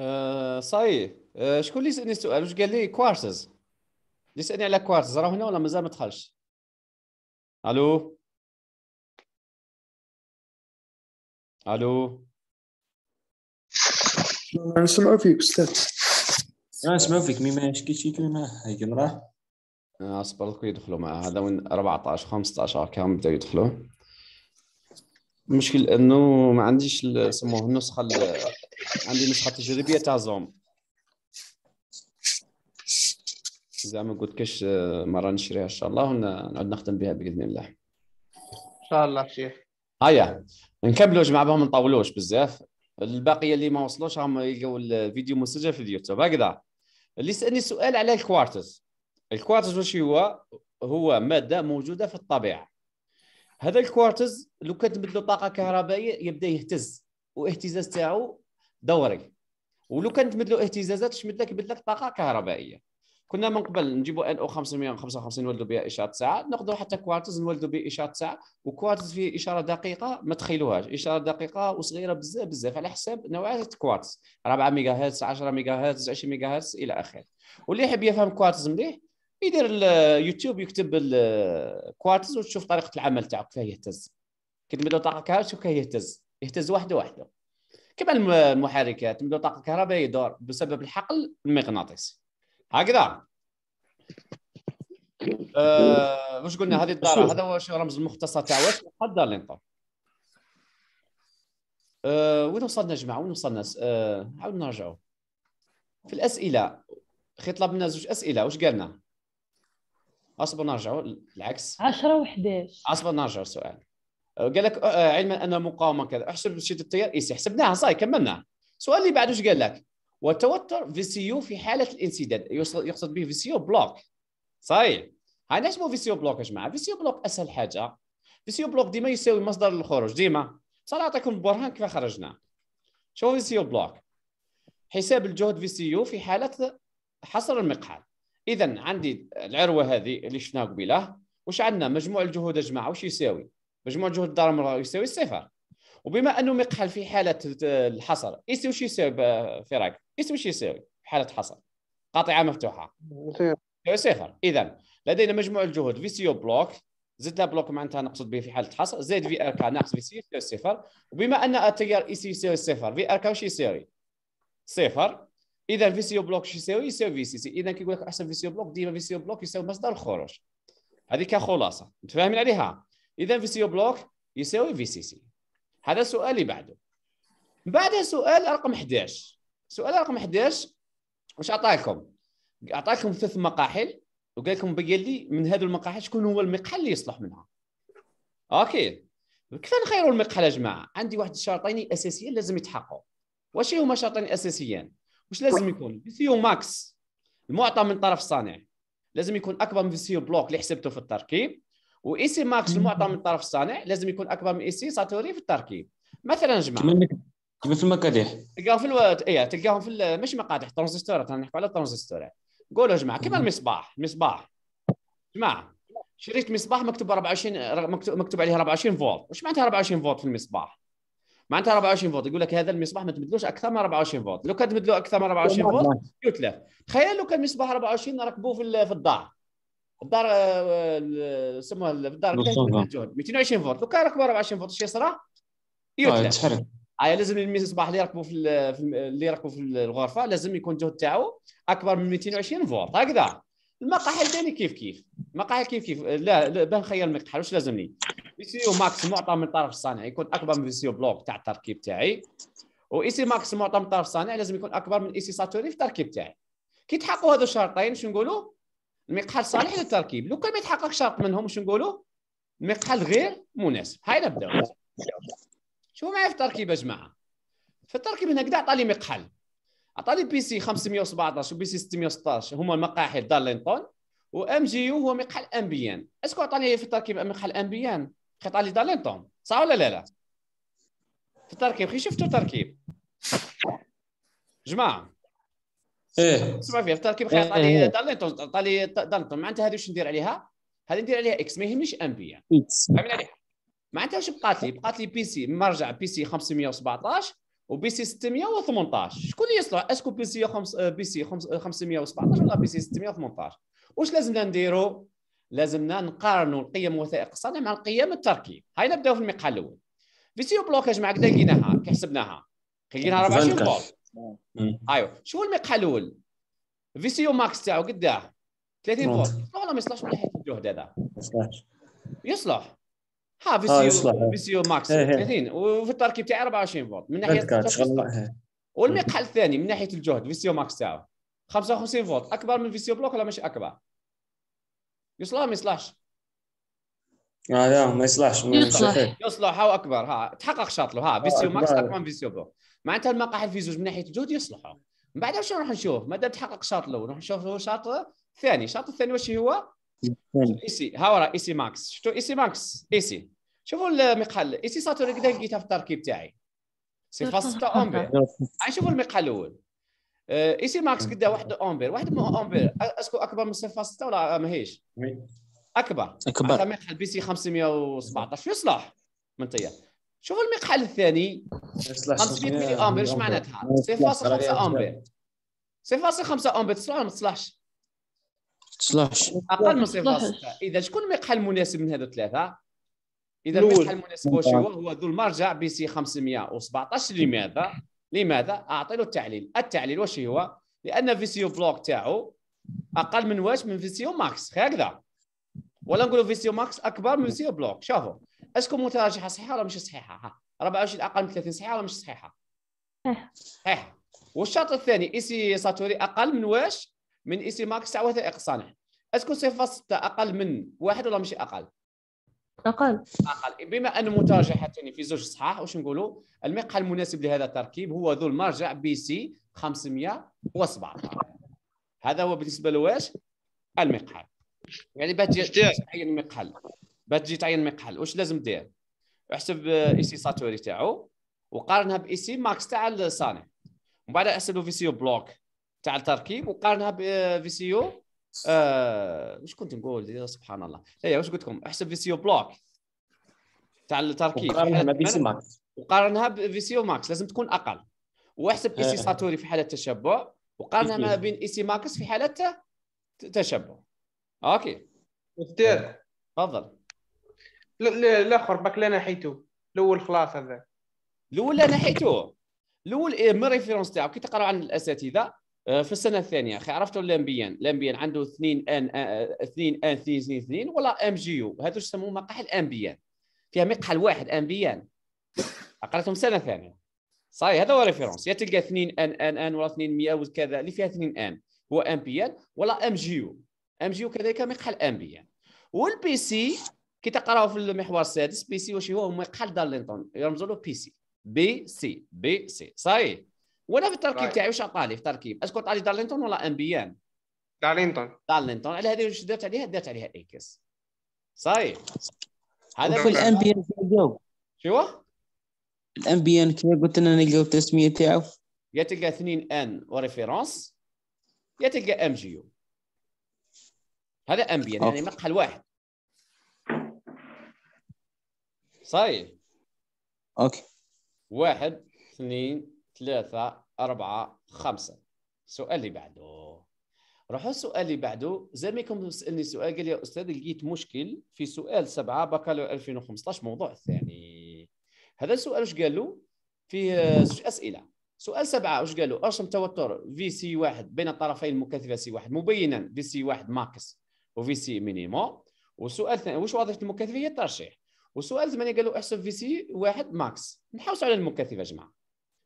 صاي آه، صحيح آه، شكون اللي سالني السؤال واش قال لي كوارتز اللي سالني على كوارتز راه هنا ولا مازال ما دخلش الو الو نسمعوا فيك استاذ نسمعوا فيك مي كي شكيتي كلمه هاي راه آه، اصبر لك يدخلوا مع هذا وين 14 15 كامل بداو يدخلوا المشكل انه ما عنديش سموه النسخه عندي نسخه تجريبيه تاع زوم زعما قلت كاش آه، مره نشريها ان شاء الله ونعود نخدم بها باذن الله ان شاء الله شيخ هيا نكملوا جماعة بعض ما نطولوش بزاف الباقيه اللي ما وصلوش راهم يلقاو الفيديو مسجل في اليوتيوب هكذا اللي سالني سؤال على الكوارتز الكوارتز واش هو هو ماده موجوده في الطبيعه هذا الكوارتز لو كان طاقه كهربائيه يبدا يهتز والاهتزاز تاعو دوري ولو كانت تمدلو اهتزازات شمد لك بدلك طاقه كهربائيه كنا من قبل نجيبوا ان او 555 نولدوا بها اشاره ساعه ناخذوا حتى كوارتز نولدوا به اشاره ساعه وكوارتز فيه اشاره دقيقه ما تخيلوهاش اشاره دقيقه وصغيره بزاف بزاف على حساب نوعات كوارتز 4 ميجا هرتز 10 ميجا هرتز 20 ميجا هرتز الى اخره واللي يحب يفهم كوارتز مليح يدير اليوتيوب يكتب الكوارتز وتشوف طريقه العمل تاعو كيفاه يهتز كي تمدلو طاقه كهربائيه شوف كيف يهتز يهتز واحده واحده كما المحركات من طاقه الكهرباء يدور بسبب الحقل المغناطيسي هكذا أه واش قلنا هذه الداره هذا هو شي رمز المختصر تاع واش قدر لينطور أه وين وصلنا يا جماعه وين وصلنا أه عاود نرجعوا في الاسئله خي طلب لنا زوج اسئله واش قالنا اصبر نرجعوا العكس 10 و11 اصبر نرجعوا السؤال قال لك آه، آه، علما ان المقاومه كذا احسب شده التيار ايسي حسبناها صاي كملناها السؤال اللي بعده ايش قال لك وتوتر فيسيو في حاله الانسداد يقصد به فيسيو بلوك صاي هاي نسمو فيسيو بلوك يا جماعه فيسيو بلوك اسهل حاجه فيسيو بلوك ديما يساوي مصدر للخروج ديما صار اعطيكم برهان كيف خرجنا شوفوا فيسيو بلوك حساب الجهد فيسيو في حاله حصر المقحال اذا عندي العروه هذه اللي شفناها قبيله وش عندنا مجموع الجهود يا جماعه وش يساوي مجموع جهد الضرر يساوي الصفر وبما انه مقحل في حاله الحصر يساوي وش يساوي فراق يساوي وش يساوي في حاله حصر قاطعه مفتوحه يساوي صفر اذا لدينا مجموع الجهد في سي بلوك زدنا بلوك معناتها نقصد به في حاله حصر زد في ار كا ناقص في سي يساوي صفر وبما ان التيار اي سي يساوي صفر في ار كا وش يساوي صفر اذا في سي بلوك وش يساوي يساوي في سي سي اذا كيقول لك احسن في سي بلوك ديما في سي بلوك يساوي مصدر الخروج هذه كخلاصه متفاهمين عليها اذا في سي بلوك يساوي في سي سي هذا سؤالي اللي بعده بعد سؤال رقم 11 سؤال رقم 11 واش عطاكم عطاكم ثلاث مقاحل وقال لكم بقى لي من هذو المقاحل شكون هو المقحل اللي يصلح منها اوكي كيف نخيروا المقحل يا جماعه عندي واحد الشرطين اساسيين لازم يتحققوا واش هما شرطين اساسيين واش لازم يكون فيسيو ماكس المعطى من طرف الصانع لازم يكون اكبر من فيسيو بلوك اللي حسبته في التركيب واي سي ماكس المعطى من طرف الصانع لازم يكون اكبر من اي سي ساتوري في التركيب مثلا جماعه كيف في المقاديح تلقاهم في الوقت اي تلقاهم في مش مقادح ترانزستورات انا نحكوا على ترانزستورات قولوا جماعه كيف المصباح مصباح جماعه شريت مصباح مكتوب 24 مكتوب, مكتوب عليه 24 فولت واش معناتها 24 فولت في المصباح معناتها 24 فولت يقول لك هذا المصباح ما تبدلوش اكثر من 24 فولت لو كان تبدلو اكثر من 24 فولت يتلف تخيل لو كان مصباح 24 ركبوه في الدار الدار آه، آه، سموها الدار 220 فولت لو كان 24 فولت شي صرا آه، يتحرك هاي لازم الميزه صباح اللي يركبوا في اللي يركبوا في الغرفه لازم يكون الجهد تاعو اكبر من 220 فولت هكذا المقاهي الثاني كيف كيف المقاهي كيف كيف لا, لا باه نخير المقحل واش لازمني اي سي او ماكس معطى من طرف الصانع يكون اكبر من او بلوك تاع التركيب تاعي اي سي ماكس معطى من طرف الصانع لازم يكون اكبر من اي سي ساتوري في التركيب تاعي كي تحققوا هذو الشرطين شنو نقولوا المقحل صالح للتركيب لو كان ما يتحقق شرط منهم واش نقولوا المقحل غير مناسب هاي نبداو شوفوا معايا في التركيب يا جماعه في التركيب هنا كدا عطالي مقحل لي بي سي 517 وبي سي 616 هما مقاحل و ام جي يو هو مقحل امبيان اسكو عطاني في التركيب مقحل امبيان عطالي دارلينتون صح ولا لا لا في التركيب خي شفتوا التركيب جماعه ايه تسمع فيها في كي بخير طالي إيه. طالي دالتون معناتها هذه واش ندير عليها هذه ندير عليها اكس ما يهمنيش ام بي يعني فاهمين عليها معناتها واش بقات لي بقات لي بي سي مرجع بي سي 517 وبي سي 618 شكون اللي يصلح اسكو بي سي خمس بي سي 517 ولا بي سي 618 واش لازمنا نديرو لازمنا نقارنوا القيم الوثائق الصانع مع القيم التركيب هاي نبداو في المقهى الاول بي سي بلوكاج مع كذا لقيناها كي حسبناها لقيناها 24 فولت ايوه شو سي فيسيو ماكس تاعو قداه 30 فولت يصلح ولا ما يصلحش من ناحيه الجهد هذا؟ ما يصلح ها آه، فيسيو سي يو ماكس 30 إيه، إيه. وفي التركيب تاعي 24 فولت من ناحيه والمقحل الثاني من ناحيه الجهد فيسيو ماكس تاعو 55 فولت اكبر من فيسيو بلوك ولا مش اكبر؟ يصلح ما يصلحش؟ اه لا ما يصلحش يصلح يصلح هاو اكبر ها تحقق شاطلو ها فيسيو آه، ماكس اكبر من فيسيو بلوك معناتها المقاح الفيزوز من ناحيه الجهد يصلحوا من بعد واش نروح نشوف ما دام تحقق الشاط الاول راح نشوف الشاط الثاني الشاط الثاني واش هو ايسي ها اي ايسي ماكس شفتوا ايسي ماكس ايسي شوفوا المقحل ايسي ساتور اللي لقيتها في التركيب تاعي سي أه، فاس 6 أه، أه. امبير شوفوا المقحل الاول ايسي ماكس قدا واحد امبير واحد امبير اسكو اكبر من 0.6 ولا ماهيش اكبر اكبر مقال بي سي 517 يصلح من طيب شوف المقحل الثاني 500 ملي امبير اش معناتها؟ 0.5 امبير 0.5 امبير تصلح ولا ما تصلحش؟ تصلحش اقل من 0.6 اذا شكون المقحل المناسب من هذو ثلاثه؟ اذا المقحل المناسب واش هو؟ نعم. هو ذو المرجع بي سي 517 لماذا؟ لماذا؟ اعطي له التعليل، التعليل واش هو؟ لان فيسيو بلوك تاعو اقل من واش؟ من فيسيو ماكس هكذا ولا نقولوا فيسيو ماكس اكبر من فيسيو بلوك شوفوا اسكو متراجحه صحيحه ولا مش صحيحه ها 24 اقل من 30 صحيحه ولا مش صحيحه صحيحه والشرط الثاني ايسي ساتوري اقل من واش من ايسي ماكس تاع وثائق الصانع اسكو صفر سته اقل من واحد ولا مش اقل اقل اقل بما ان متراجحتين في زوج صحاح واش نقولوا المقهى المناسب لهذا التركيب هو ذو المرجع بي سي 517 هذا هو بالنسبه لواش المقحل يعني باش تجي المقحل باش تجي تعين مقحل واش لازم دير احسب اي سي ساتوري تاعو وقارنها باي سي ماكس تاع الصانع ومن بعد احسب في سي بلوك تاع التركيب وقارنها بفي سي آه واش كنت نقول سبحان الله هي واش قلت لكم احسب في سي بلوك تاع التركيب وقارنها بفي سي ماكس وقارنها بفي سي ماكس لازم تكون اقل واحسب اي سي آه. ساتوري في حاله تشبع وقارنها ما بين اي سي ماكس في حاله تشبع اوكي استاذ تفضل الاخر باك لا نحيتو الاول خلاص هذا الاول لا نحيتوه الاول إيه، من ريفيرونس تاعو كي تقرا عن الاساتذه آه، في السنه الثانيه اخي عرفتوا الامبيان الامبيان عنده اثنين ان آه، آه، اثنين ان اثنين اثنين اثنين ولا ام جي يو هادو يسموه مقاحل انبيان فيها مقحل واحد امبيان قراتهم سنه ثانيه صاي هذا هو ريفيرونس يا تلقى اثنين ان ان ان ولا اثنين مئة وكذا اللي فيها اثنين ان هو امبيان ولا ام جي يو ام جي يو كذلك مقحل انبيان والبي سي كي تقراو في المحور السادس بي سي واش هو هما يقحل دارلينتون يرمزوا له بي سي بي سي بي سي صاي وانا في التركيب تاعي واش عطاني في التركيب اسكو عطاني دارلينتون ولا بي ان دارلينتون دارلينتون على هذه واش درت عليها درت عليها اكس صاي هذا في الام بي ان شو ان كي قلت لنا نلقاو التسميه تاعو يا تلقى 2 ان وريفيرونس يا تلقى ام جي يو هذا ان يعني مقهى الواحد صحيح اوكي واحد اثنين ثلاثة أربعة خمسة السؤال اللي بعده روحوا السؤال اللي بعده كنت سألني سؤال قال يا أستاذ لقيت مشكل في سؤال سبعة بكالوريا 2015 موضوع ثاني هذا السؤال واش قال له فيه أسئلة سؤال سبعة قال له؟ ارسم توتر في سي واحد بين الطرفين المكثفة سي واحد مبينا في سي واحد ماكس وفي سي مينيمو والسؤال الثاني واش وظيفة المكثفة هي الترشيح وسؤال 8 قال له احسب في سي واحد ماكس نحوس على المكثفه يا جماعه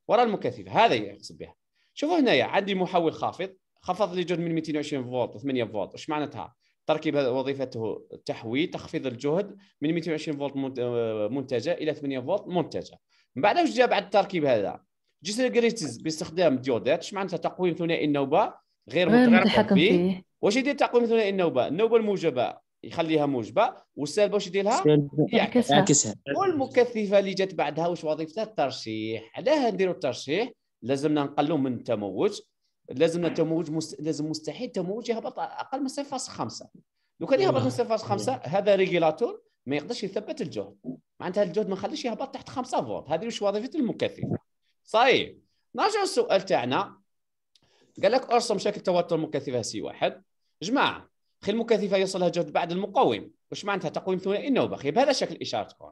وراء المكثفه هذا يقصد بها شوفوا هنايا عندي محول خافض خفض لي جهد من 220 فولت 8 فولت واش معناتها تركيب وظيفته تحويل تخفيض الجهد من 220 فولت آه، منتجه الى 8 فولت منتجه من بعد واش جا بعد التركيب هذا جسر جريتز باستخدام ديودات اش معناتها تقويم ثنائي النوبه غير متحكم فيه واش يدير تقويم ثنائي النوبه النوبه الموجبه يخليها موجبه والسالبه واش يديرها؟ يعكسها يعكسها والمكثفه اللي جات بعدها واش وظيفتها؟ الترشيح علاه نديروا الترشيح؟ لازمنا نقلوا من التموج لازمنا التموج مست... لازم مستحيل التموج يهبط اقل من 0.5 لو كان يهبط من 0.5 هذا ريجيلاتور ما يقدرش يثبت الجهد معناتها الجهد ما خليش يهبط تحت 5 فولت هذه واش وظيفه المكثفه صحيح نرجع للسؤال تاعنا قال لك ارسم شكل توتر مكثفه سي واحد جماعه خيل المكثفه يصلها جهد بعد المقوم وش معناتها تقويم ثنائي النوبه خير بهذا الشكل الاشاره تكون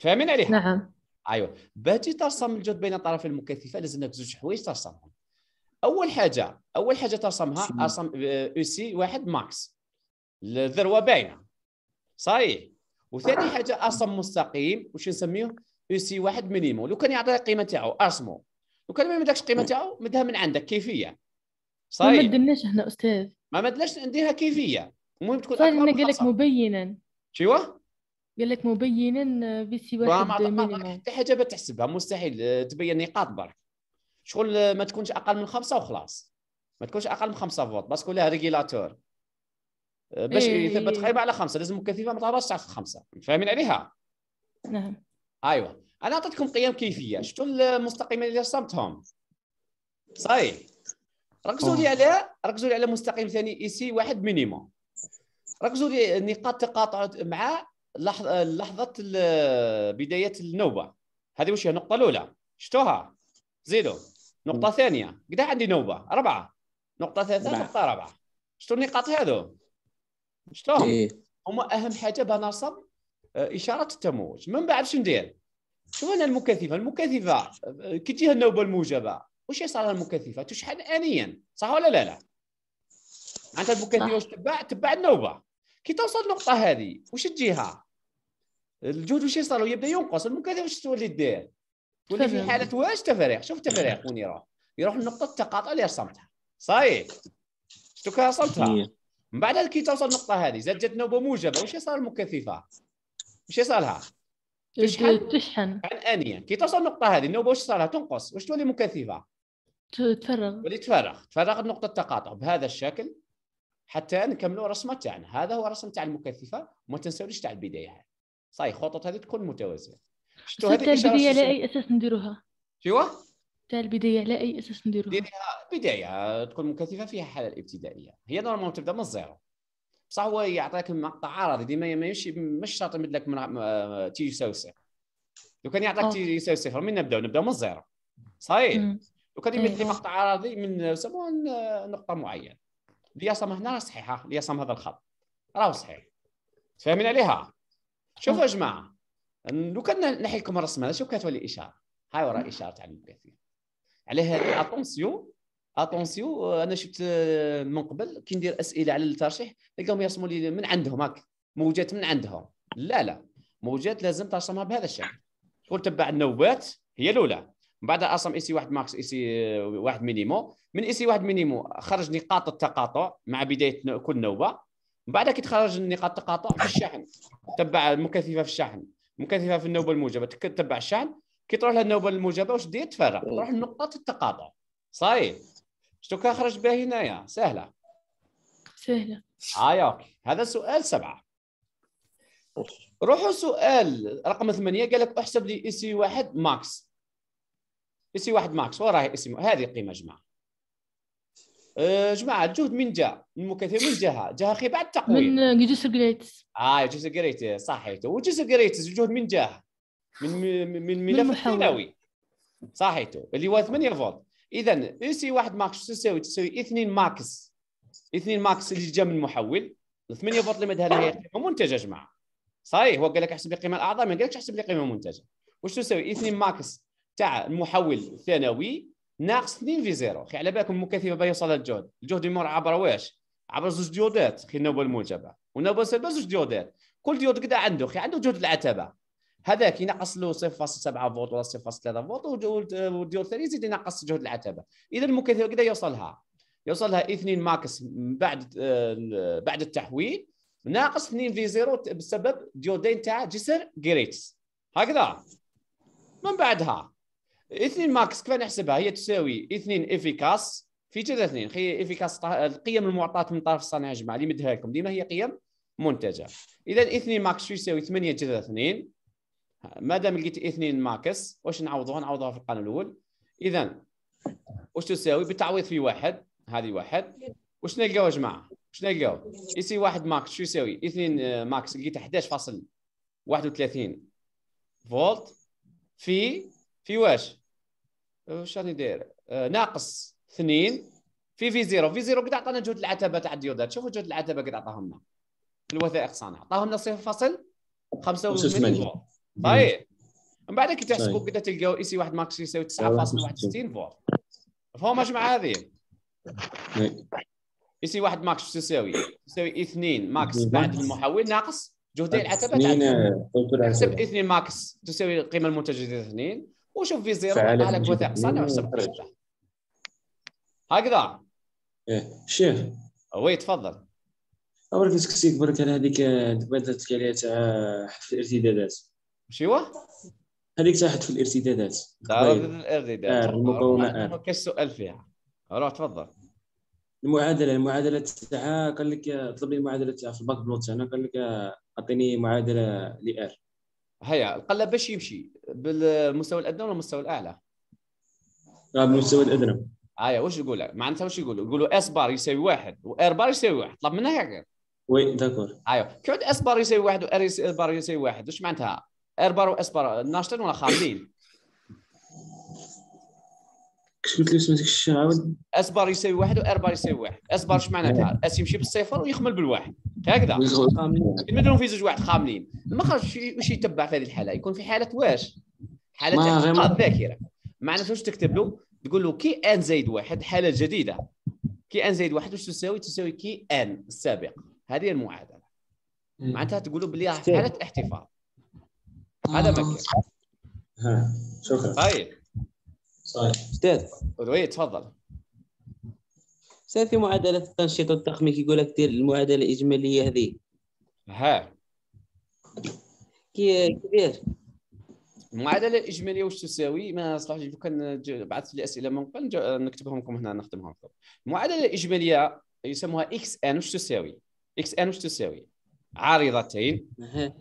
فاهمين عليها نعم ايوه باجي ترسم الجهد بين الطرفين المكثفه لك زوج حوايج ترسمهم اول حاجه اول حاجه ترسمها ارسم آه، او سي واحد ماكس الذروه باينه صحيح وثاني نعم. حاجه ارسم مستقيم وش نسميه او سي واحد مينيمو لو كان يعطي القيمه تاعو ارسمو لو كان ما يمدكش القيمه نعم. تاعو مدها من عندك كيفيه صحيح ما مدناش هنا استاذ ما مدلش نديرها كيفيه المهم تكون اكثر قال لك مبينا شو قال لك مبينا بسوى ما حتى حاجه بتحسبها مستحيل آه، تبين نقاط برك شغل آه، ما تكونش اقل من خمسه وخلاص ما تكونش اقل من خمسه فوت باسكو لها ريغيلاتور آه، باش يثبت إيه. خايبه على خمسه لازم كثيفه ما تعرفش على خمسه فاهمين عليها؟ نعم ايوه انا اعطيتكم قيم كيفيه شفتوا المستقيمين اللي رسمتهم صحيح ركزوا لي على ركزوا لي على مستقيم ثاني اي سي واحد مينيموم ركزوا لي نقاط تقاطع مع لحظه لحظه بدايه النوبه هذه واش هي النقطه الاولى شفتوها زيدوا نقطه ثانيه قد عندي نوبه اربعه نقطه ثالثه نعم. نقطه رابعه شفتوا النقاط هذو شفتوهم إيه. هما اهم حاجه بنصب آه، اشاره التموج من بعد شنو ندير شوف انا المكثفه المكثفه آه، كي تجيها النوبه الموجبه وش صار المكثفه تشحن انيا صح ولا لا لا انت المكثفه وش تبع تبع النوبه كي توصل النقطه هذه وش تجيها الجهد وش يصير يبدا ينقص المكثفه وش تولي دير تولي في حاله واش تفريق شوف تفريق وين يروح يروح لنقطه التقاطع اللي رسمتها صحيح شفتو رسمتها إيه. من بعد كي توصل النقطه هذه زاد جات نوبه موجبه وش صار المكثفه وش صار لها تشحن تشحن عن انيا كي توصل النقطه هذه النوبه وش صار لها تنقص وش تولي مكثفه تفرغ واللي تفرغ تفرغ نقطه تقاطع بهذا الشكل حتى نكملوا رسمه تاعنا هذا هو رسم تاع المكثفه وما تنساوش تاع البدايه هاي صاي خطط هذه تكون متوازية شفتوا هذه البدايه على اي اساس نديروها شو تاع البدايه على اي اساس نديروها ديريها بدايه تكون مكثفه فيها حاله الابتدائيه هي نورمال تبدا من الزيرو بصح هو يعطيك مقطع عرضي ديما ما يمشي مش شرط يمد لك من تيجي يساوي صفر لو كان يعطيك تيجي يساوي صفر من نبداو نبداو من الزيرو صحيح وكان يمد لي مقطع عرضي من سمو آه، نقطه معينه الياسم هنا صحيحه الياسم هذا الخط راهو صحيح تفاهمين عليها شوفوا يا جماعه لو كان نحي لكم الرسم هذا شوف كتولي اشاره هاي وراه اشاره تاع المبيثين على هذه اتونسيون اتونسيون آه، انا شفت آه، من قبل كي ندير اسئله على الترشيح تلقاهم يرسموا لي من عندهم هاك موجات من عندهم لا لا موجات لازم ترسمها بهذا الشكل تقول تبع النوبات هي الاولى من بعد اصم اي سي واحد ماكس اي سي آه، واحد مينيمو من اي سي واحد مينيمو خرج نقاط التقاطع مع بدايه كل نوبه من بعد كي تخرج نقاط التقاطع في الشحن تبع المكثفه في الشحن مكثفه في النوبه الموجبه تبع الشحن كي تروح للنوبه الموجبه واش دير تفرغ إيه. تروح لنقطه التقاطع صايب شتو كان خرج بها هنايا سهله سهله آه اوكي هذا سؤال سبعه روحوا سؤال رقم ثمانية قال لك احسب لي اي سي واحد ماكس يصير واحد ماكس وراه اسمه هذه قيمه جماعه أه، جماعه الجهد من جاء من من جهه جهه خي بعد تقويم من جيسو جريتس اه جيسو جريتس إيه، صحيح وجيسو جريتس الجهد من جهه من من ملف ثانوي صحيحته اللي هو 8 فولت اذا يسوي واحد ماكس تساوي تساوي 2 ماكس 2 ماكس اللي جا من المحول 8 فولت اللي مدها هي قيمه منتجه جماعه صحيح هو قال لك احسب لي قيمه الاعظم ما قالكش احسب لي قيمه منتجه واش تساوي 2 ماكس تاع المحول الثانوي ناقص 2 في زيرو خي على بالكم المكثفه باهي يوصلها الجهد الجهد يمر عبر واش عبر زوج ديودات خي النوبه الموجبه والنوبه السلبه زوج ديودات كل ديود قدا عنده خي عنده جهد العتبه هذاك ينقص له 0.7 فولت ولا 0.3 فولت والديود الثاني يزيد ينقص جهد العتبه اذا المكثفه قدا يوصلها يوصلها 2 ماكس من بعد آه بعد التحويل ناقص 2 في زيرو بسبب ديودين تاع جسر جريتس هكذا من بعدها 2 ماكس كيف نحسبها هي تساوي 2 افيكاس في جذر اثنين هي افيكاس القيم المعطاه من طرف الصانع يا جماعه اللي مدها لكم ديما هي قيم منتجه اذا 2 ماكس شو يساوي 8 جذر ما دام لقيت 2 ماكس واش نعوضوها نعوضوها في القانون الاول اذا واش تساوي بالتعويض في واحد هذه واحد واش نلقاو يا جماعه واش نلقاو يسي واحد ماكس شو يساوي 2 آه، ماكس لقيت 11.31 فولت في في واش أه، واش راني داير أه، ناقص اثنين في في زيرو في زيرو قد عطانا جهد العتبه تاع الديودات شوفوا جهد العتبه قد عطاهم لنا الوثائق صانع عطاهم لنا 0.85 فولت طيب من بعد كي تحسبوا كذا طيب. تلقاو اي سي واحد ماكس يساوي 9.61 فولت فهم مع هذه طيب. اي سي واحد ماكس تساوي تساوي 2 ماكس بعد المحول ناقص جهدين العتبه تاع آه، حسب 2 ماكس تساوي القيمه المنتجه 2 وشوف في زيرو على لك وثائق صانع وحسب هكذا ايه شيخ وي تفضل في سكسيك برك على هذيك تبدلت تحكي عليها تاع حذف الارتدادات ماشي هو هذيك تاع حذف الارتدادات ضرب طيب. الارتدادات آه، المقاومه ما آه. كاش سؤال فيها روح تفضل المعادله المعادله تاعها قال لك آه، طلب لي المعادله تاعها في الباك بلوت تاعنا قال لك اعطيني معادله لار ار هيا القلب باش يمشي بالمستوى الادنى ولا المستوى الاعلى؟ لا آه، بالمستوى الادنى ايوه واش يقول معناتها واش يقولوا يقولوا اس بار يساوي واحد وار بار يساوي واحد طلب منها هكا وي داكور ايوه كيعود اس بار يساوي واحد وار بار يساوي واحد واش معناتها ار بار واس بار ناشطين ولا خامدين كش قلت له سميتك الشيء عاود بار يساوي واحد بار يساوي واحد بار اش معناتها نعم. اس يمشي بالصفر ويخمل بالواحد هكذا يمدلهم في زوج واحد خاملين المخرج واش يتبع في هذه الحاله يكون في حاله واش حاله احتقاء الذاكره معناتها واش تكتب له تقول له كي ان زايد واحد حاله جديده كي ان زايد واحد واش تساوي تساوي كي ان السابق هذه المعادله معناتها تقول له بلي حاله احتفاظ هذا ما آه. كاين شكرا طيب صحيح استاذ وي تفضل استاذ في معادله التنشيط التخميك يقول لك دير المعادله الاجماليه هذه ها كي كبير المعادله الاجماليه واش تساوي ما صلاح لو كان بعثت لي اسئله من قبل نكتبهم لكم هنا نخدمهم لكم المعادله الاجماليه يسموها اكس ان واش تساوي اكس ان واش تساوي عارضتين اها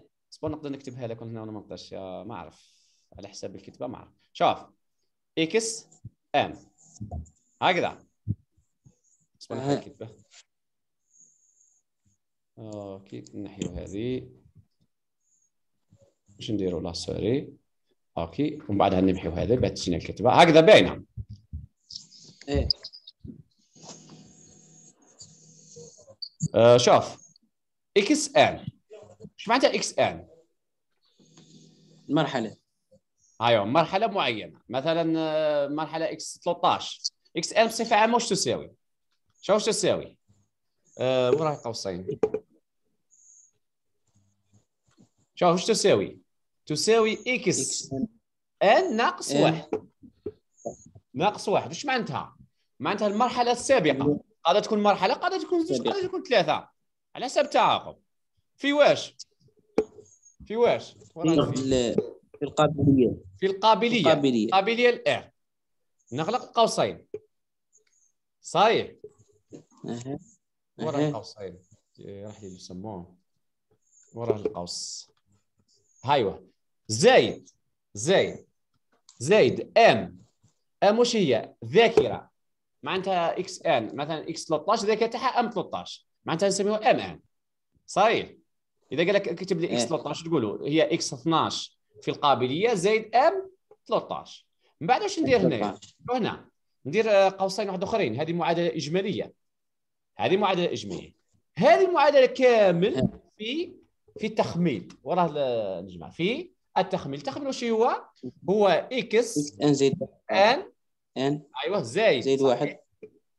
نقدر نكتبها لكم هنا ولا ما نقدرش ما اعرف على حساب الكتابه ما اعرف شوف اكس ام هكذا اسمها كتبه اوكي نحيو هذه باش نديرو لا سوري اوكي ومن بعدها نمحيو هذا بعد تجينا الكتبه هكذا باينه ايه آه شوف اكس ان ايش معناتها اكس ان المرحله ايوه مرحله معينه مثلا آه، مرحله اكس 13 اكس ام بصفه عامه واش تساوي شو واش تساوي أه وراء قوسين شو واش تساوي تساوي اكس ان ناقص واحد ناقص واحد واش معناتها معناتها المرحله السابقه قادة تكون مرحله قادة تكون زوج تكون ثلاثه على حسب التعاقب في واش في واش في القابليه في القابليه القابليه, القابلية الاير نغلق قوسين صحيح أه. ورا القوسين إيه، راح يسموه ورا القوس هايوا زايد زايد زايد ام ام وش هي ذاكره معناتها اكس ان مثلا اكس 13 ذاكره تاعها ام 13 معناتها نسميوها ام ان صحيح اذا قال لك اكتب لي إيه. اكس 13 تقول هي اكس 12 في القابليه زائد ام 13 من بعد واش ندير هنا هنا ندير آه، قوسين واحد اخرين هذه معادله اجماليه هذه معادله اجماليه هذه المعادله كامل أه. في في التخميل وراه نجمع في التخميل التخميل واش هو هو اكس ان زائد ان ان ايوه زايد زايد واحد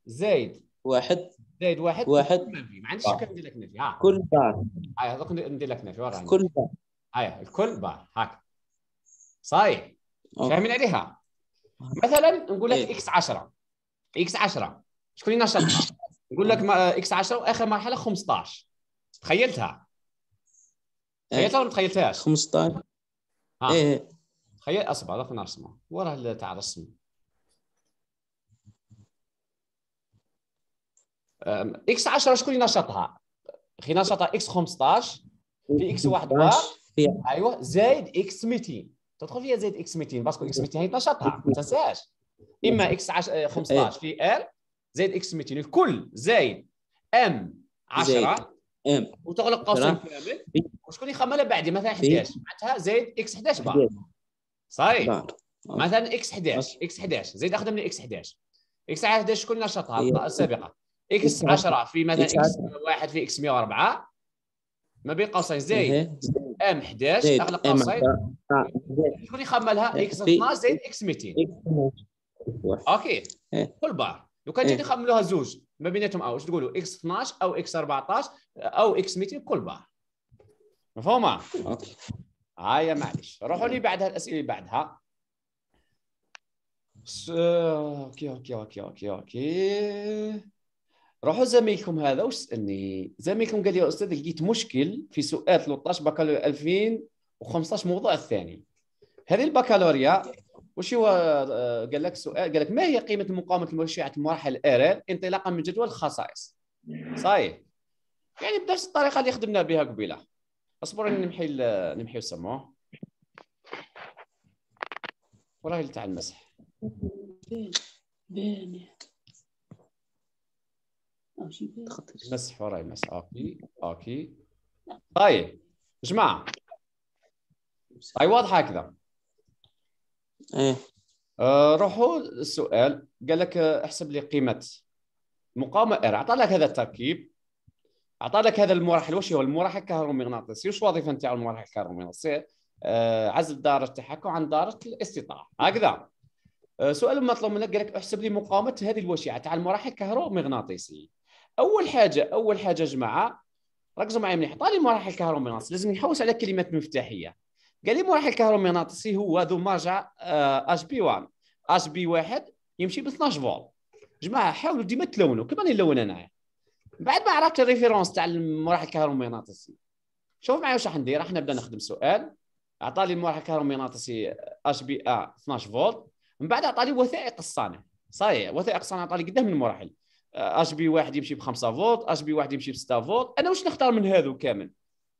زايد واحد زايد واحد واحد ما عنديش شكل ندير لك نفي ها كل بار ايوه دوك ندير لك نفي وراه كل بار ايوه الكل بار هاك صحيح فاهمين عليها مثلا نقول لك إيه. اكس 10 اكس 10 شكون اللي نشطها نقول لك اكس 10 واخر مرحله 15 تخيلتها إيه. تخيلتها ولا ما تخيلتهاش 15 ها إيه. تخيل اصبر خلينا نرسمها وراه تاع الرسم اكس 10 شكون اللي نشطها خي نشطها اكس 15 في اكس واحد بار ايوه زائد اكس 200 تدخل فيها زائد اكس 200 باسكو اكس 200 هي تنشطها ما تنساش اما اكس 15 آه، في ال زائد اكس 200 الكل زائد ام 10 ام وتغلق قوسين كامل وشكون بعد ما مثلا 11 معناتها زائد اكس 11 بار صحيح مثلا اكس 11 اكس 11 زائد اخذ من اكس 11 اكس 11 شكون نشطها السابقه اكس 10 في مثلا اكس 1 في اكس 104 ما بين قوسين زائد إيه، ام 11 اغلق قوسين شكون يخملها اكس 12 زائد اكس 200 اوكي إيه. كل بار لو كان إيه. جيت نخملوها زوج ما بيناتهم او تقولوا اكس 12 او اكس 14 او اكس 200 كل بار مفهومه؟ اوكي هاي معليش روحوا لي بعدها الاسئله اللي بعدها اوكي اوكي اوكي اوكي اوكي راحوا زميلكم هذا وسالني زميلكم قال لي يا استاذ لقيت مشكل في سؤال 13 بكالوريا 2015 موضوع الثاني هذه البكالوريا وش هو آه، قال لك سؤال قال لك ما هي قيمه مقاومه المشيعة المرحله الارال انطلاقا من جدول الخصائص صحيح يعني بنفس الطريقه اللي خدمنا بها قبيله اصبر نمحي نمحي السموه وراه تاع المسح مسح وراي مسح اوكي اوكي طيب جماعه هاي طيب، واضحه هكذا ايه آه روحوا السؤال قال لك آه، احسب لي قيمه مقاومه ار إيه، عطى لك هذا التركيب عطى لك هذا المراحل واش هو المراحل الكهرومغناطيسي واش الوظيفه نتاع المراحل الكهرومغناطيسي آه، عزل دائره التحكم عن دائره الاستطاعه هكذا آه، سؤال مطلوب منك قال لك احسب لي مقاومه هذه الوشيعه تاع المراحل الكهرومغناطيسي اول حاجه اول حاجه جماعه ركزوا معايا مليح طالب مراحل الكهرومغناطيس لازم نحوس على كلمات مفتاحيه قال لي مراحل الكهرومغناطيسي هو ذو مرجع اش بي 1 اش بي 1 يمشي ب 12 فولت جماعه حاولوا ديما تلونوا كيما نلون انايا بعد ما عرفت الريفيرونس تاع المراحل الكهرومغناطيسي شوف معايا واش راح ندير راح نبدا نخدم سؤال عطاني المراحل الكهرومغناطيسي آه، اش بي ا 12 فولت من بعد عطالي وثائق الصانع صحيح وثائق الصانع عطالي قدام المراحل اش آه، بي واحد يمشي بخمسه فولت اش بي واحد يمشي بسته فولت انا واش نختار من هذو كامل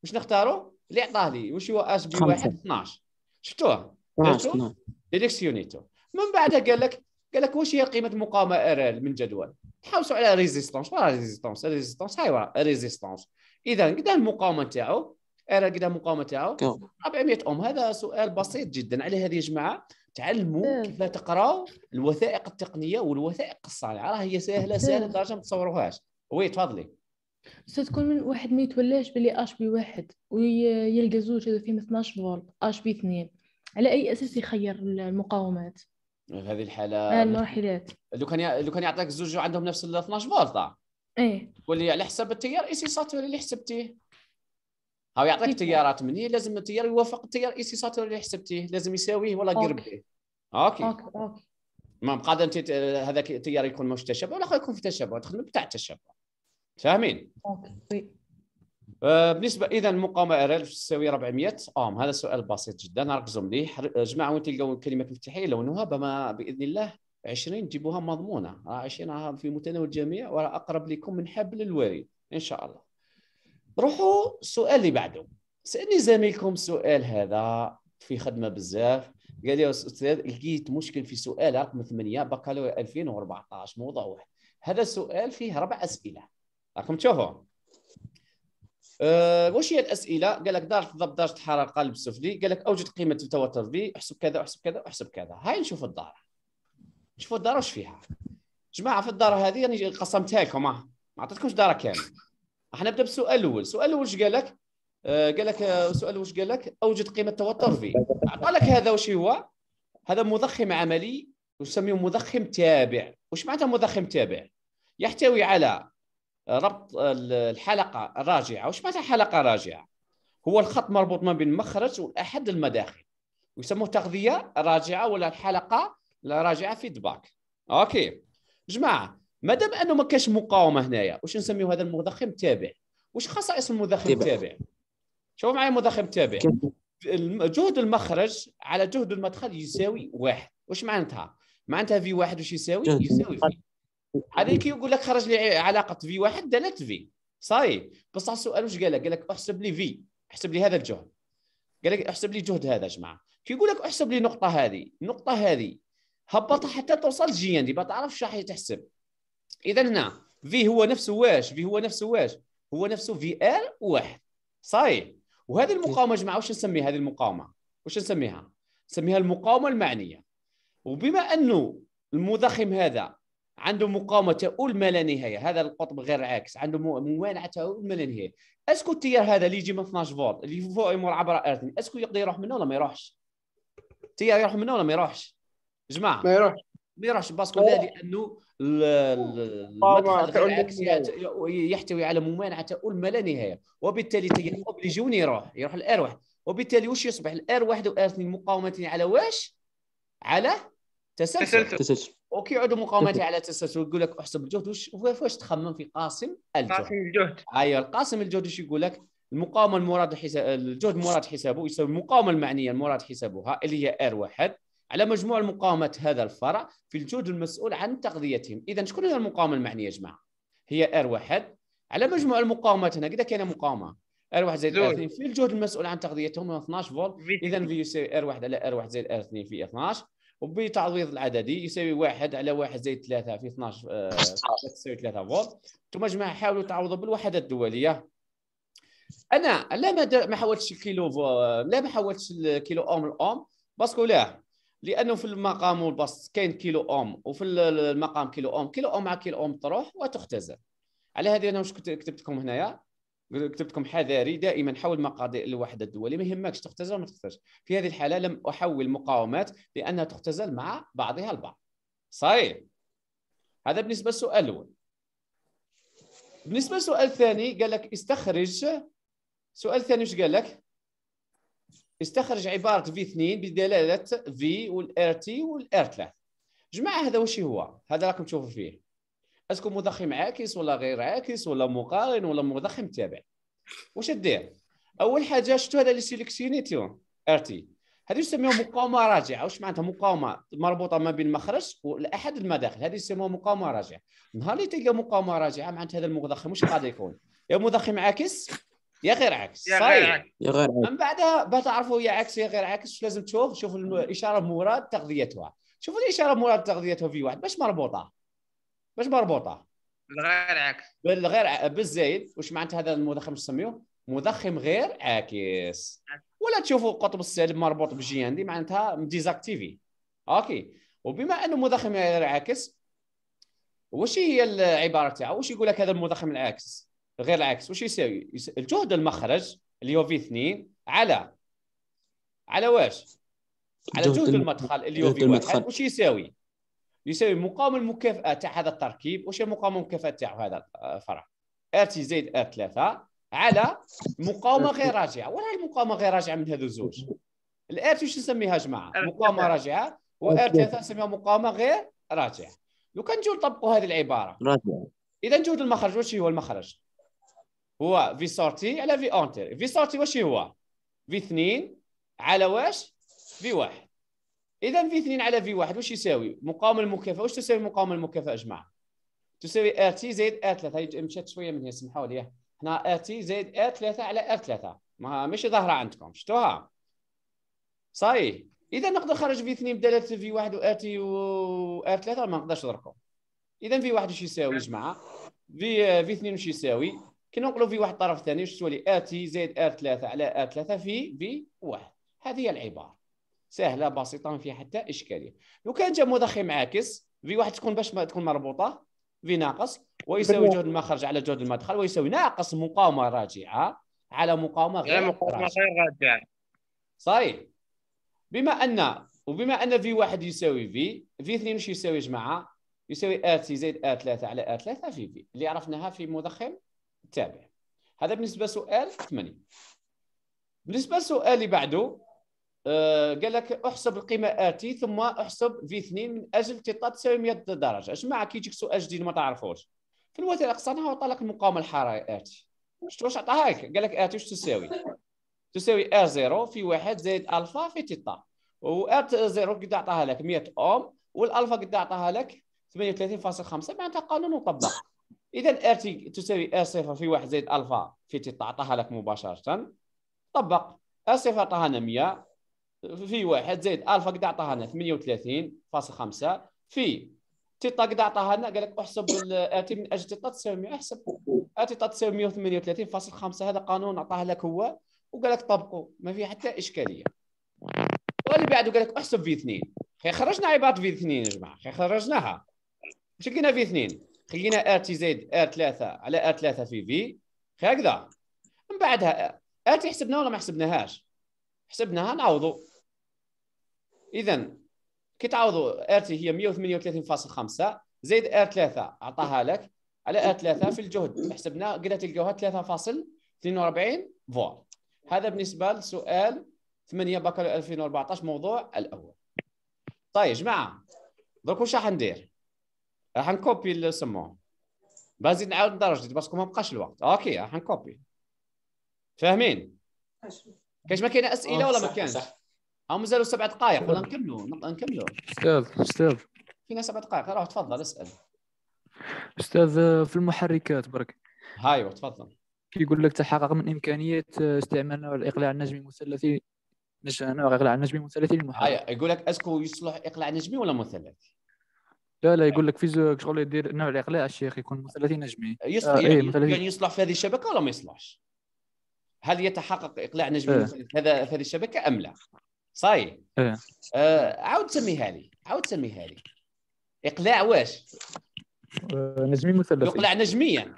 واش نختاروا اللي عطاه لي واش هو اش بي واحد 12 شفتوه ديليكسيونيتو من بعد قال لك قال لك واش هي قيمه مقاومه ار ال من جدول تحوسوا على ريزيستونس ولا ريزيستونس ريزيستونس هاي ريزيستونس اذا قدا المقاومه تاعو ار ال قدا المقاومه تاعو 400 اوم هذا سؤال بسيط جدا عليه هذه يا جماعه تعلموا إيه. كيف تقراوا الوثائق التقنيه والوثائق الصانعه راه هي سهله إيه. سهله لدرجه ما تصوروهاش وي تفضلي استاذ تكون من واحد ما يتولاش بلي اش بي واحد ويلقى زوج هذا فيهم 12 فولت اش بي اثنين على اي اساس يخير المقاومات في هذه الحاله آه، المرحلات لو كان لو كان يعطيك الزوج عندهم نفس ال 12 فولت ايه واللي على حسب التيار اي سي ساتوري اللي حسبتيه هاو يعطيك يعني؟ تيارات مني لازم التيار يوافق التيار الاستيساتور اللي حسبتيه لازم يساويه ولا قرب اوكي اوكي ما بقى انت هذاك التيار يكون مش تشابه ولا يكون في تشابه تخدم بتاع التشابه فاهمين؟ اوكي طيب. آه، بالنسبه اذا مقاومه ار ال تساوي 400 اوم هذا سؤال بسيط جدا ركزوا مليح آه، جماعه وين تلقاو الكلمه المفتاحيه لونها بما باذن الله 20 تجيبوها مضمونه 20 في متناول الجميع وراها اقرب لكم من حبل الوريد ان شاء الله روحوا السؤال اللي بعده سالني زميلكم السؤال هذا في خدمه بزاف قال لي استاذ لقيت مشكل في سؤال رقم 8 بكالوريا 2014 موضوع واحد هذا السؤال فيه ربع اسئله راكم تشوفوا أه واش هي الاسئله قال لك درجه ضبط درجه الحراره القلب السفلي قال لك اوجد قيمه التوتر في احسب كذا احسب كذا احسب كذا هاي نشوف الدار نشوفوا الدار واش فيها جماعه في الدار هذه راني قسمتها لكم ما عطيتكمش دار كامل راح نبدا بالسؤال الاول السؤال الاول واش قال لك آه، قال لك السؤال آه، واش قال لك اوجد قيمه التوتر في عطى لك هذا واش هو هذا مضخم عملي يسميه مضخم تابع واش معناتها مضخم تابع يحتوي على آه، ربط الحلقه الراجعه واش معناتها حلقه راجعه هو الخط مربوط ما بين المخرج والاحد المداخل ويسموه تغذيه راجعه ولا الحلقه الراجعه فيدباك اوكي جماعه ما دام انه ما كاش مقاومه هنايا واش نسميو هذا المضخم تابع واش خصائص المضخم التابع شوفوا معايا المضخم التابع جهد المخرج على جهد المدخل يساوي واحد واش معناتها معناتها في واحد واش يساوي يساوي في هذا كي يقول لك خرج لي علاقه في واحد دالت في صاي بصح السؤال واش قال لك قال لك احسب لي في احسب لي هذا الجهد قال لك احسب لي جهد هذا جماعه كي يقول لك احسب لي نقطه هذه النقطه هذه هبطها حتى توصل جي ان دي ما تعرفش راح تحسب اذا هنا في هو نفسه واش في هو نفسه واش هو نفسه في ال واحد صحيح وهذه المقاومه جماعه واش نسميها هذه المقاومه واش نسميها نسميها المقاومه المعنيه وبما انه المضخم هذا عنده مقاومه تؤول ما لا نهايه هذا القطب غير العاكس عنده موانعه تؤول ما لا نهايه اسكو التيار هذا اللي يجي من 12 فولت اللي فوق يمر عبر ايرتن اسكو يقدر يروح منه ولا ما يروحش التيار يروح منه ولا ما يروحش جماعه ما يروحش ما يروحش باسكو لا لانه آه، المدخل آه، يحتوي على ممانعه تؤول ما لا نهايه وبالتالي تيوبليجيون يروح يروح الار واحد وبالتالي واش يصبح الار واحد وار اثنين مقاومتين على واش؟ على تسلسل تسلسل وكيعودوا مقاومتي على تسلسل يقول لك احسب الجهد واش واش تخمم في قاسم الجهد قاسم الجهد ايوه القاسم الجهد واش يقول لك المقاومه المراد حساب الجهد المراد حسابه يسمى المقاومه المعنيه المراد حسابها اللي هي ار واحد على مجموع المقاومة هذا الفرع في الجهد المسؤول عن تغذيتهم إذا شكون هي المقاومة المعنية يا جماعة هي R1 على مجموع المقاومات هنا كذا كاينه مقاومه R1 زائد R2 في الجهد المسؤول عن تغذيتهم 12 فولت اذا في يساوي R1 على R1 زائد R2 في 12 وبتعويض العددي يساوي 1 على 1 زائد 3 في 12 آه تساوي 3 فولت ثم يا جماعه حاولوا تعوضوا بالوحدات الدوليه انا لا ما ما حولتش الكيلو لا ما حولتش الكيلو اوم الاوم باسكو لا لانه في المقام والبسط كاين كيلو اوم وفي المقام كيلو اوم كيلو اوم مع كيلو اوم تروح وتختزل على هذه انا واش كتبت لكم هنايا كتبت لكم حذاري دائما حول مقاضي الوحده الدوليه ما يهمكش تختزل ما تختزلش في هذه الحاله لم احول مقاومات لانها تختزل مع بعضها البعض صحيح هذا بالنسبه للسؤال الاول بالنسبه للسؤال الثاني قال لك استخرج سؤال ثاني واش قال لك استخرج عباره في 2 بدلاله في والار تي والار 3 جماعه هذا واش هو هذا راكم تشوفوا فيه اسكو مضخم عاكس ولا غير عاكس ولا مقارن ولا مضخم تابع واش دير اول حاجه شفتوا هذا لي سيليكسيونيتيون ار تي هذه يسميها مقاومه راجعه واش معناتها مقاومه مربوطه ما بين المخرج واحد المداخل هذه يسموها مقاومه راجعه نهار اللي تلقى مقاومه راجعه معناتها هذا المضخم واش غادي يكون يا مضخم عاكس يا غير عكس يا غير عكس يا غير عكس من بعدها بتعرفوا يا عكس يا غير عكس لازم تشوف شوف الاشاره مراد تغذيتها شوف الاشاره مراد تغذيتها في واحد باش مربوطه باش مربوطه بالغير عكس بالغير بالزايد واش معناتها هذا المضخم نسميوه مضخم غير عاكس ولا تشوفوا القطب السالب مربوط عندي معناتها ديزاكتيفي اوكي وبما انه مضخم غير عاكس واش هي العباره تاعو واش يقول لك هذا المضخم العاكس غير العكس وش يساوي الجهد المخرج اللي هو في 2 على على واش على جهد المدخل اللي هو في واحد وش يساوي يساوي مقام المكافاه تاع هذا التركيب وش مقام المكافاه تاع هذا الفرع ار تي زائد ار 3 على مقاومه غير راجعه ولا المقاومه غير راجعه من هذو الزوج الار تي واش نسميها جماعه مقاومه راجعه وار 3 نسميها مقاومه غير راجعه لو كان نجيو نطبقوا هذه العباره راجعه اذا جهد المخرج واش هو المخرج هو في سورتي على في اونتر في سورتي واش هو في 2 على واش في 1 اذا في 2 على في 1 واش يساوي مقاومه المكافاه واش تساوي مقاومه المكافاه اجمع تساوي ار تي زائد ار 3 مشات شويه من هنا سمحوا لي هنا ار تي زائد ار 3 على ار 3 ما ماشي ظاهره عندكم شفتوها صحيح اذا نقدر نخرج في 2 بدالات في 1 و ار تي و ار 3 ما نقدرش نضربهم اذا في 1 واش يساوي يا جماعه في في 2 واش يساوي كي ننقلوا في واحد الطرف ثاني واش تولي ار تي زائد ار 3 على ار 3 في في 1 هذه هي العباره سهله بسيطه ما فيها حتى اشكاليه لو كان جا مضخم عاكس في واحد تكون باش ما تكون مربوطه في ناقص ويساوي جهد المخرج على جهد المدخل ويساوي ناقص مقاومه راجعه على مقاومه غير مقاومه غير راجعه صحيح بما ان وبما ان في واحد يساوي في في اثنين واش يساوي جماعه يساوي ار تي زائد ار 3 على ار 3 في في اللي عرفناها في مضخم تابع هذا بالنسبه لسؤال 8 بالنسبه للسؤال اللي بعده آه، قال لك احسب القيمه اتي ثم احسب في 2 من اجل ثيتا تساوي 100 درجه اش معك كي يجيك سؤال جديد ما تعرفوش في الوثائق الصناعه لك المقاومه الحراريه اتي شفت واش عطاها لك قال لك اتي واش تساوي تساوي ار زيرو في 1 زائد الفا في تيتا و ار زيرو قد عطاها لك 100 اوم والالفا قد عطاها لك 38.5 معناتها قانون مطبق اذا ار تساوي ار صفر في واحد زائد الفا في تي تعطاها لك مباشره طبق ار صفر عطاها لنا 100 في واحد زائد الفا قد عطاها لنا 38 فاصل 5 في تيتا قد عطاها لنا قال لك احسب اتي من اجل تيتا تساوي 100 احسب اتي تيتا تساوي 5 هذا قانون عطاه لك هو وقال لك طبقه ما في حتى اشكاليه واللي بعده قال لك احسب في 2 خرجنا عباره في 2 يا جماعه خي خرجناها شكينا في 2 خلينا ار تي زد ار 3 على ار 3 في في هكذا من بعدها ار تي حسبناها ولا ما حسبناهاش حسبناها نعوضوا اذا كي تعوضوا ار تي هي 138.5 زائد ار 3 اعطاها لك على ار 3 في الجهد حسبنا قد تلقاوها 3.42 فوار هذا بالنسبه لسؤال 8 بكالوريا 2014 موضوع الاول طيب جماعه درك واش راح ندير راح نكوبي سموه بازي نعاود جديد باسكو ما بقاش الوقت اوكي راح نكوبي فاهمين كاش ما كاين اسئله ولا ما كانش هاو مازالوا سبع دقائق ولا نكملوا نكملوا استاذ استاذ فينا سبع دقائق روح تفضل اسال استاذ في المحركات برك هاي تفضل كيقول لك تحقق من امكانيه استعمال الاقلاع النجمي المثلثي نوع الاقلاع النجمي المثلثي للمحرك يقول لك اسكو يصلح اقلاع نجمي ولا مثلثي لا لا يقول لك فيزو شغل يدير نوع الاقلاع الشيخ يكون مثلثي نجمي آه، يصلح آه يعني, إيه، مثلثي... يعني يصلح في هذه الشبكه ولا ما يصلحش؟ هل يتحقق اقلاع نجمي آه. هذا في هذه الشبكه ام لا؟ صاي آه. آه عاود سميها لي عاود سميها لي اقلاع واش؟ آه نجمي مثلثي يقلع نجميا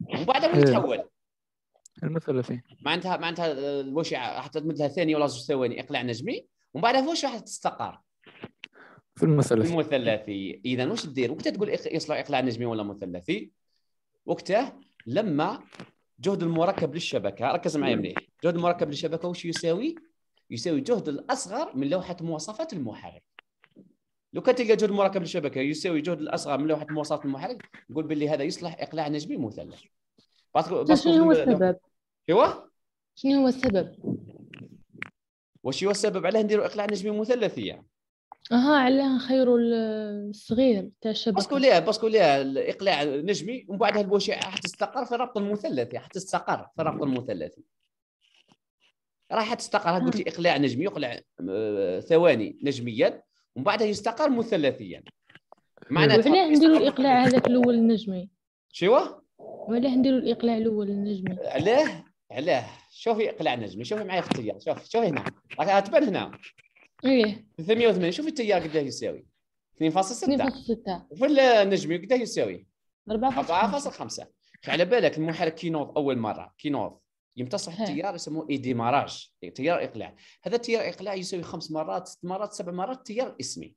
ومن بعد وين إيه. يتحول؟ المثلثي معناتها معناتها الوشع آه، راح لها ثانيه ولا زوج ثواني اقلاع نجمي ومن بعد واش راح تستقر في المثلثي المثلثي اذا واش دير وقتها تقول يصلح اقلاع نجمي ولا مثلثي وقتها لما جهد المركب للشبكه ركز معي مليح جهد المركب للشبكه واش يساوي يساوي جهد الاصغر من لوحه مواصفات المحرك لو كان تلقى جهد مركب للشبكه يساوي جهد الاصغر من لوحه مواصفات المحرك نقول باللي هذا يصلح اقلاع نجمي مثلث شنو هو السبب؟ ايوا شنو هو السبب؟ واش هو السبب علاه نديروا اقلاع نجمي مثلثي يعني اها علاه خير الصغير تاع الشبكه باسكو ليه باسكو ليه الاقلاع نجمي ومن بعدها راح حتستقر في الربط المثلثي حتستقر في الربط المثلثي راح تستقر قلت لي اقلاع نجمي يقلع آه، ثواني نجميا ومن بعدها يستقر مثلثيا معناتها وعلاه نديروا الاقلاع هذاك الاول النجمي شيوا وعلاه نديروا الاقلاع الاول النجمي علاه علاه شوفي اقلاع نجمي شوفي معايا في شوفي شوفي هنا راك تبان هنا ايه 380 شوف التيار قداه يساوي 2.6 2.6 وفي النجمي قداه يساوي 4.5 على بالك المحرك كينوض اول مره كينوض يمتص واحد التيار يسموه اي ماراج تيار اقلاع هذا التيار اقلاع يساوي خمس مرات ست مرات سبع مرات التيار الاسمي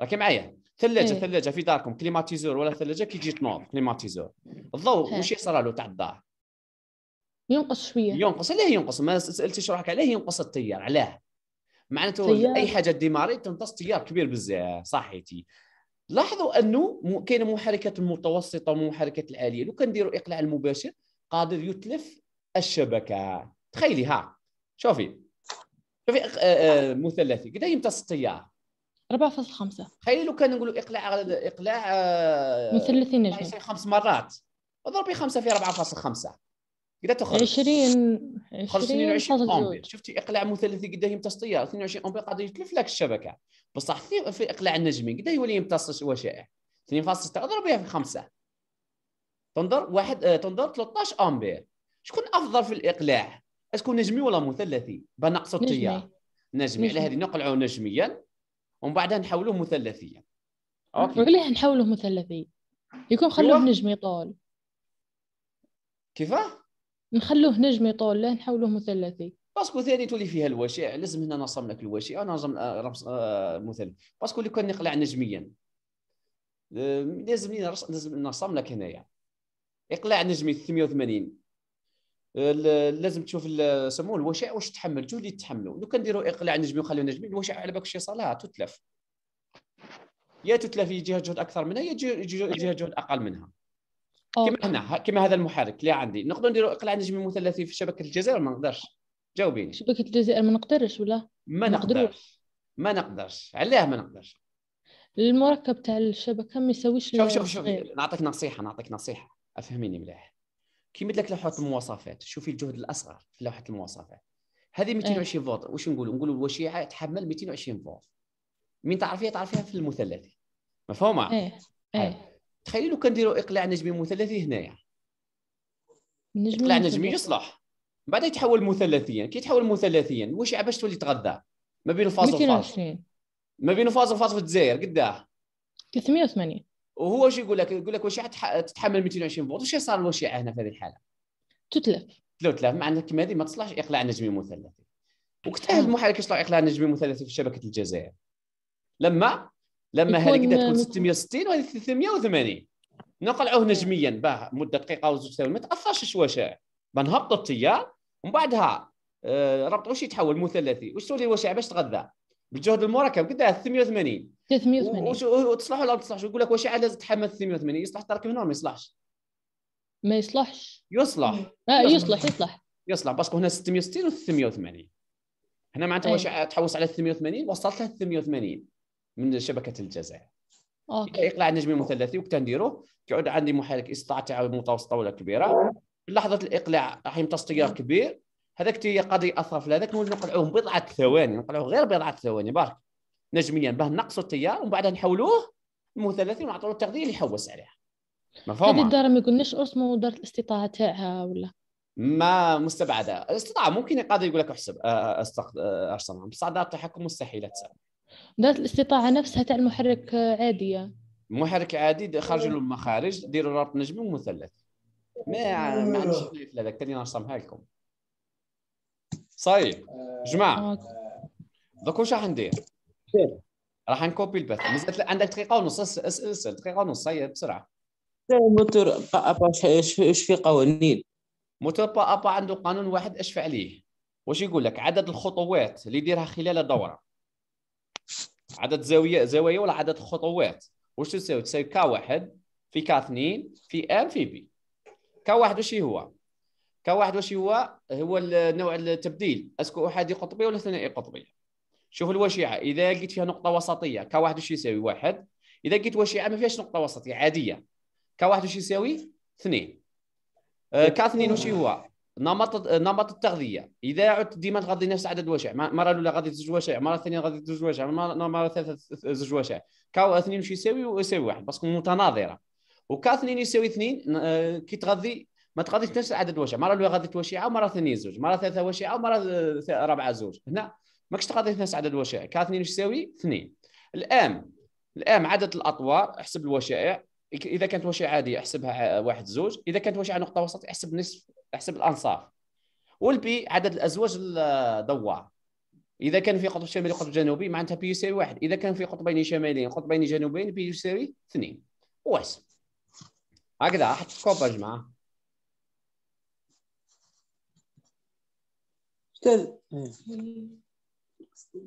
راكي معايا ثلاجه إيه. ثلاجه في داركم كليماتيزور ولا ثلاجه كيجي تنوض كليماتيزور الضوء واش يصرى له تاع الدار ينقص شويه ينقص علاه ينقص ما سالتيش روحك علاه ينقص التيار علاه معناته اي حاجه ديماري تمتص تيار كبير بزاف صحيتي لاحظوا انه كاينه محركات المتوسطه ومحركات العاليه لو كنديروا اقلاع المباشر قادر يتلف الشبكه تخيلي ها شوفي شوفي آه، آه، مثلثي قد يمتص التيار 4.5 تخيلي لو كان نقولوا اقلاع اقلاع آه، مثلثي نجم خمس مرات اضربي 5 في 4.5 قد تخرج 20 خرج 22 امبير شفتي اقلاع مثلثي قد يمتص طيار 22 امبير قادر يتلف لك الشبكه بصح في اقلاع النجمي قد يولي يمتص وشائع 2.6 اضرب بها في 5 تنظر واحد آه تنظر 13 امبير شكون افضل في الاقلاع اسكون نجمي ولا مثلثي بنقص التيار نجمي على هذه نقلعه نجميا ومن بعدها نحولوه مثلثيا اوكي وعلاه نحولوه مثلثي يكون خلوه أيوة. نجمي طول كيفاه نخلوه نجم يطول لا نحولوه مثلثي باسكو ثاني تولي فيها الوشائع لازم هنا نرسم لك انا نرسم آه، آه، مثلث باسكو اللي كان نقلع نجميا آه، لازم لازم نرسم لك هنايا اقلاع نجمي 88 لازم تشوف سمو الوشائع واش تحمل تولي تحملوا لو نديرو اقلاع نجمي وخليو نجمي الوشائع على بالك شي صلاه تتلف يا تتلف جهه جهد اكثر منها يا جهه جهد اقل منها كما هنا كما هذا المحرك اللي عندي نقدر نديروا اقلاع نجمي مثلثي في شبكه الجزائر ما نقدرش جاوبيني شبكه الجزائر ما نقدرش ولا ما نقدرش ما نقدرش علاه ما نقدرش المركب تاع الشبكه ما يساويش شوف شوف شوف نعطيك نصيحه نعطيك نصيحه افهميني مليح كي لك لوحه المواصفات شوفي الجهد الاصغر في لوحه المواصفات هذه 220 إيه. فولت واش نقولوا نقولوا الوشيعه تحمل 220 فولت من تعرفيها تعرفيها في المثلثي مفهومه؟ ايه ايه تخيلوا لو كنديروا اقلاع نجمي مثلثي هنايا اقلاع نجمي يصلح بعد يتحول مثلثيا كي يتحول مثلثيا واش باش تولي تغذى ما بين الفاز والفاز ما بين الفاز والفاز في الجزائر قداه 380 وهو واش يقول لك يقول لك واش تتحمل 220 فولت واش صار الوشيعه هنا في هذه الحاله تتلف تتلف مع انك هذه ما تصلحش اقلاع نجمي مثلثي وقتها المحرك يصلح اقلاع نجمي مثلثي في شبكه الجزائر لما لما هذه كده تكون 660 وهذه 380 نقلعوه نجميا باه مده دقيقه او زوج ما تاثرش الشواشع بنهبطوا التيار ومن بعدها ربطوا آه، ربط واش يتحول مثلثي واش تولي الوشع باش تغذى بالجهد المركب قد 380 380 وتصلح ولا ما تصلحش يقول لك وشع لازم تحمل 380 يصلح تركب هنا ما يصلحش؟ ما يصلحش يصلح اه يصلح يصلح يصلح باسكو هنا 660 و 380 هنا معناتها واش إيه. تحوس على 380 وصلت لها 380 من شبكه الجزائر اوكي يقلع النجم مثلثي وقت نديروه كيعود عندي محرك استطاع تاع متوسطه ولا كبيره في لحظه الاقلاع راح يمتص تيار نعم. كبير هذاك التيار قادر ياثر في هذاك نقلعوه بضعه ثواني نقلعوه غير بضعه ثواني برك نجميا باه نقصوا التيار ومن بعد نحولوه المثلثي ونعطوا له التغذيه اللي يحوس عليها مفهوم هذه الدار ما قلناش اسمه دار الاستطاعه تاعها ولا ما مستبعده الاستطاعه ممكن قادر يقول لك احسب استخدم بصح دار التحكم مستحيله تسمى ذات الاستطاعة نفسها تاع المحرك عادية محرك عادي خرج له المخارج ديروا رابط نجمي ومثلث ما ما عنديش لا هذاك اللي نرسمها لكم صايب آه، جماعة دوك واش راح ندير؟ راح نكوبي البث مازالت عندك دقيقة ونص اسأل اسأل دقيقة ونص هيا بسرعة موتور با اش في قوانين موتور با ابا عنده قانون واحد اش فعليه؟ واش يقول لك عدد الخطوات اللي يديرها خلال دوره عدد زاوية زوايا ولا عدد خطوات واش تساوي تساوي كا واحد في كا اثنين في ام في بي كا واحد واش هو كا واحد واش هو هو نوع التبديل اسكو احادي قطبيه ولا ثنائي قطبيه شوف الوشيعه اذا لقيت فيها نقطه وسطيه كا واحد واش يساوي واحد اذا لقيت وشيعه ما فيهاش نقطه وسطيه عاديه كا واحد واش يساوي اثنين كا آه، اثنين واش هو نمط نمط التغذيه اذا عدت ديما تغذي نفس عدد الوشع مره الاولى غادي تزوج وشع مره الثانيه غادي تزوج وشع مره ثالثه زوج وشع كاو اثنين شي يساوي ويساوي واحد باسكو متناظره وكا اثنين يساوي اثنين آه، كي تغذي ما تغذيش نفس عدد الوشع مره الاولى غادي توشع ومره ثانيه زوج مره ثالثه وشع ومره رابعه زوج هنا ماكش تغذي نفس عدد الوشائع كا اثنين يساوي اثنين الان الان عدد الاطوار احسب الوشائع اذا كانت وشع عاديه احسبها واحد زوج اذا كانت وشع نقطه وسط احسب نصف احسب الانصاف والبي عدد الازواج الدوار اذا كان في قطب شمالي وقطب جنوبي معناتها بي يساوي واحد اذا كان في قطبين شماليين قطبين جنوبيين بي يساوي اثنين واحسب هكذا حط سكوب يا جماعه استاذ